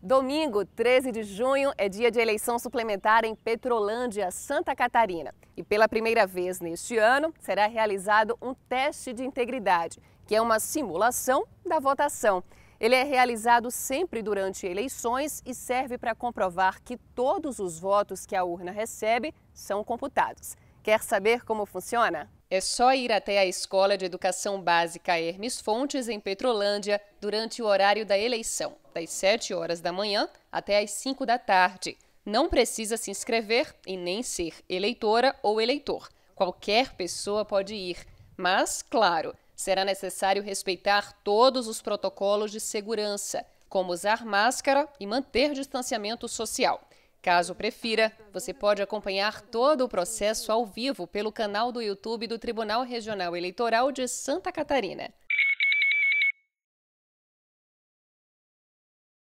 Domingo, 13 de junho, é dia de eleição suplementar em Petrolândia, Santa Catarina. E pela primeira vez neste ano, será realizado um teste de integridade, que é uma simulação da votação. Ele é realizado sempre durante eleições e serve para comprovar que todos os votos que a urna recebe são computados. Quer saber como funciona? É só ir até a Escola de Educação Básica Hermes Fontes, em Petrolândia, durante o horário da eleição, das 7 horas da manhã até as 5 da tarde. Não precisa se inscrever e nem ser eleitora ou eleitor. Qualquer pessoa pode ir. Mas, claro, será necessário respeitar todos os protocolos de segurança, como usar máscara e manter distanciamento social. Caso prefira, você pode acompanhar todo o processo ao vivo pelo canal do YouTube do Tribunal Regional Eleitoral de Santa Catarina.